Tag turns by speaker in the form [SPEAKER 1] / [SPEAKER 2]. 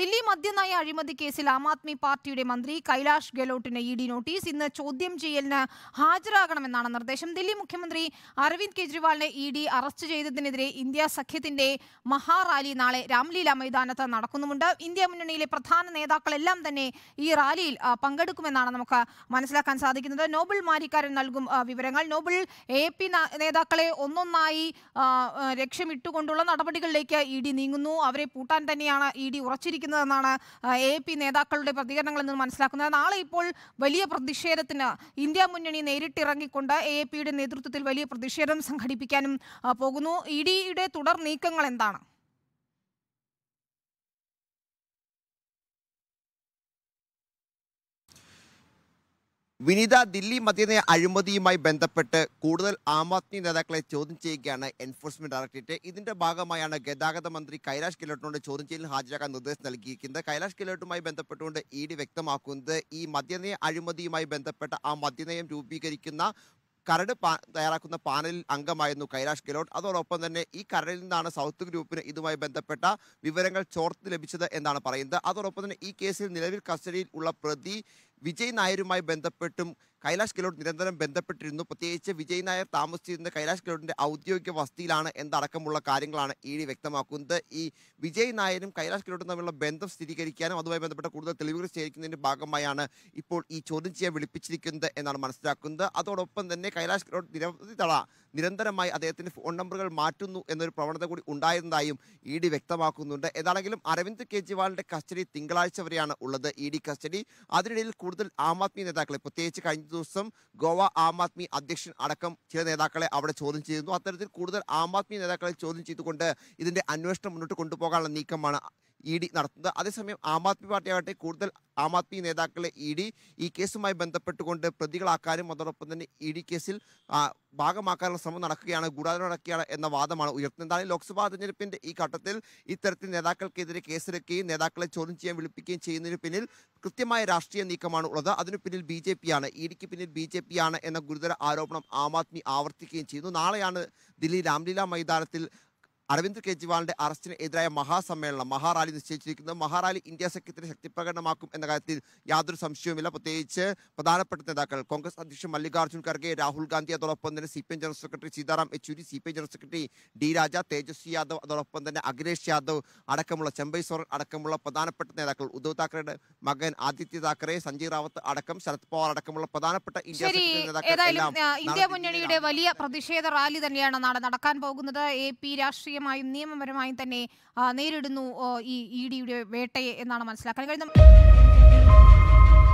[SPEAKER 1] ദില്ലി മദ്യനയ അഴിമതി കേസിൽ ആം ആദ്മി പാർട്ടിയുടെ മന്ത്രി കൈലാഷ് ഗെലോട്ടിന് ഇ ഡി നോട്ടീസ് ഇന്ന് ചോദ്യം ചെയ്യലിന് ഹാജരാകണമെന്നാണ് നിർദ്ദേശം ദില്ലി മുഖ്യമന്ത്രി അരവിന്ദ് കെജ്രിവാളിനെ ഇ ഡി അറസ്റ്റ് ചെയ്തതിനെതിരെ ഇന്ത്യ സഖ്യത്തിന്റെ മഹാറാലി നാളെ രാംലീല മൈതാനത്ത് നടക്കുന്നുമുണ്ട് ഇന്ത്യ മുന്നണിയിലെ പ്രധാന നേതാക്കളെല്ലാം തന്നെ ഈ റാലിയിൽ പങ്കെടുക്കുമെന്നാണ് നമുക്ക് മനസ്സിലാക്കാൻ സാധിക്കുന്നത് നോബിൾ മാരിക്കാരൻ നൽകും വിവരങ്ങൾ നോബിൾ എ പി നേതാക്കളെ ഒന്നൊന്നായി ലക്ഷ്യമിട്ടുകൊണ്ടുള്ള നടപടികളിലേക്ക് ഇ ഡി നീങ്ങുന്നു അവരെ പൂട്ടാൻ തന്നെയാണ് ഇ ഡി ഉറച്ചിരിക്കുന്നത് സംഭവിക്കുന്നതെന്നാണ് എ പി നേതാക്കളുടെ പ്രതികരണങ്ങളിൽ നിന്ന് മനസ്സിലാക്കുന്നത് നാളെ ഇപ്പോൾ വലിയ പ്രതിഷേധത്തിന് ഇന്ത്യ മുന്നണി നേരിട്ടിറങ്ങിക്കൊണ്ട് എ പിയുടെ നേതൃത്വത്തിൽ വലിയ പ്രതിഷേധം സംഘടിപ്പിക്കാനും പോകുന്നു ഇ ഡിയുടെ തുടർ നീക്കങ്ങൾ എന്താണ്
[SPEAKER 2] വിനിത ദില്ലി മദ്യനയ അഴിമതിയുമായി ബന്ധപ്പെട്ട് കൂടുതൽ ആം ആദ്മി നേതാക്കളെ ചോദ്യം ചെയ്യുകയാണ് എൻഫോഴ്സ്മെന്റ് ഡയറക്ടറേറ്റ് ഇതിന്റെ ഭാഗമായാണ് ഗതാഗത മന്ത്രി കൈലാഷ് ഗെലോട്ടിനോട് ചോദ്യം ചെയ്യലിൽ ഹാജരാക്കാൻ നിർദ്ദേശം നൽകിയിരിക്കുന്നത് കൈലാഷ് ഗെലോട്ടുമായി ബന്ധപ്പെട്ടുകൊണ്ട് ഇ ഡി വ്യക്തമാക്കുന്നത് ഈ മദ്യനയ അഴിമതിയുമായി ബന്ധപ്പെട്ട ആ മദ്യനയം രൂപീകരിക്കുന്ന കരട് തയ്യാറാക്കുന്ന പാനലിൽ അംഗമായിരുന്നു കൈലാഷ് ഗെലോട്ട് അതോടൊപ്പം തന്നെ ഈ കരടിൽ നിന്നാണ് സൗത്ത് ഗ്രൂപ്പിന് ഇതുമായി ബന്ധപ്പെട്ട വിവരങ്ങൾ ചോർത്ത് ലഭിച്ചത് എന്നാണ് പറയുന്നത് അതോടൊപ്പം തന്നെ ഈ കേസിൽ നിലവിൽ കസ്റ്റഡിയിൽ ഉള്ള പ്രതി വിജയ് നായരുമായി ബന്ധപ്പെട്ടും കൈലാഷ് ഗെലോട്ട് നിരന്തരം ബന്ധപ്പെട്ടിരുന്നു പ്രത്യേകിച്ച് വിജയ് നായർ താമസിച്ചിരുന്ന കൈലാഷ് ഗെലോട്ടിൻ്റെ ഔദ്യോഗിക വസതിയിലാണ് എന്നടക്കമുള്ള കാര്യങ്ങളാണ് ഇ ഡി വ്യക്തമാക്കുന്നത് ഈ വിജയ് നായരും കൈലാഷ് ഗെലോട്ടും തമ്മിലുള്ള ബന്ധം സ്ഥിരീകരിക്കാനും അതുമായി ബന്ധപ്പെട്ട കൂടുതൽ തെളിവുകൾ ശേഖരിക്കുന്നതിൻ്റെ ഭാഗമായാണ് ഇപ്പോൾ ഈ ചോദ്യം ചെയ്യാൻ വിളിപ്പിച്ചിരിക്കുന്നത് എന്നാണ് മനസ്സിലാക്കുന്നത് അതോടൊപ്പം തന്നെ കൈലാഷ് ഗെലോട്ട് നിരവധി തള നിരന്തരമായി അദ്ദേഹത്തിൻ്റെ ഫോൺ നമ്പറുകൾ മാറ്റുന്നു എന്നൊരു പ്രവണത കൂടി ഉണ്ടായിരുന്നതായും ഇ ഡി വ്യക്തമാക്കുന്നുണ്ട് ഏതാണെങ്കിലും അരവിന്ദ് കെജ്രിവാളിൻ്റെ കസ്റ്റഡി തിങ്കളാഴ്ച വരെയാണ് ഉള്ളത് ഇ ഡി കസ്റ്റഡി അതിനിടയിൽ കൂടുതൽ കൂടുതൽ ആം ആദ്മി നേതാക്കളെ പ്രത്യേകിച്ച് കഴിഞ്ഞ ദിവസം ഗോവ ആം ആദ്മി അധ്യക്ഷൻ അടക്കം ചില നേതാക്കളെ അവിടെ ചോദ്യം ചെയ്തിരുന്നു അത്തരത്തിൽ കൂടുതൽ ആം ആദ്മി നേതാക്കളെ ചോദ്യം ചെയ്തുകൊണ്ട് ഇതിന്റെ അന്വേഷണം മുന്നോട്ട് കൊണ്ടുപോകാനുള്ള നീക്കമാണ് ഇ ഡി നടത്തുന്നത് അതേസമയം ആം ആദ്മി പാർട്ടിയാകട്ടെ കൂടുതൽ ആം ആദ്മി നേതാക്കളെ ഇ ഡി ഈ കേസുമായി ബന്ധപ്പെട്ടുകൊണ്ട് പ്രതികളാക്കാനും അതോടൊപ്പം തന്നെ ഇ ഡി കേസിൽ ഭാഗമാക്കാനുള്ള ശ്രമം നടക്കുകയാണ് ഗൂഢാലോചന നടക്കുകയാണ് എന്ന വാദമാണ് ഉയർത്തുന്നത് എന്താണ് ലോക്സഭാ തെരഞ്ഞെടുപ്പിന്റെ ഈ ഘട്ടത്തിൽ ഇത്തരത്തിൽ നേതാക്കൾക്കെതിരെ കേസെടുക്കുകയും നേതാക്കളെ ചോദ്യം ചെയ്യാൻ വിളിപ്പിക്കുകയും ചെയ്യുന്നതിന് പിന്നിൽ കൃത്യമായ രാഷ്ട്രീയ നീക്കമാണ് ഉള്ളത് അതിനു പിന്നിൽ ബി ജെ ആണ് ഇ ഡിക്ക് പിന്നിൽ ബി ജെ ആണ് എന്ന ഗുരുതര ആരോപണം ആം ആദ്മി ആവർത്തിക്കുകയും ചെയ്യുന്നു നാളെയാണ് ദില്ലി രാംലീല മൈതാനത്തിൽ അരവിന്ദ് കെജ്രിവാളിന്റെ അറസ്റ്റിനെതിരായ മഹാസമ്മേളനം മഹാറാലി നിശ്ചയിച്ചിരിക്കുന്നത് മഹാറാലി ഇന്ത്യ സഖ്യത്തിന് ശക്തി പ്രകടനമാക്കും എന്ന കാര്യത്തിൽ യാതൊരു സംശയവുമില്ല പ്രത്യേകിച്ച് പ്രധാനപ്പെട്ട നേതാക്കൾ കോൺഗ്രസ് അധ്യക്ഷൻ മല്ലികാർജ്ജുൻ ഖർഗെ രാഹുൽ ഗാന്ധി അതോടൊപ്പം തന്നെ C P M general secretary Sitaram Yechury C P M general secretary D Raja Tejashwi Yadav അതോടൊപ്പം തന്നെ അഖിലേഷ് യാദവ് അടക്കമുള്ള ചെമ്പൈ സോറൻ അടക്കമുള്ള പ്രധാനപ്പെട്ട നേതാക്കൾ ഉദ്ധവ് താക്കറെയുടെ മകൻ ആദിത്യ താക്കറെ സഞ്ജയ് റാവത്ത് അടക്കം ശരത് പവാർ അടക്കമുള്ള പ്രധാനപ്പെട്ട ഇന്ത്യ നേതാക്കൾ ഇന്ത്യ
[SPEAKER 1] മുന്നണിയുടെ വലിയ പ്രതിഷേധ റാലി തന്നെയാണ് നാളെ നടക്കാൻ പോകുന്നത് എ പി രാഷ്ട്രീയ രാഷ്ട്രീയമായും നിയമപരമായും തന്നെ നേരിടുന്നു ഈ ഇ ഡിയുടെ വേട്ടയെ എന്നാണ് മനസ്സിലാക്കാൻ കഴിയുന്നത്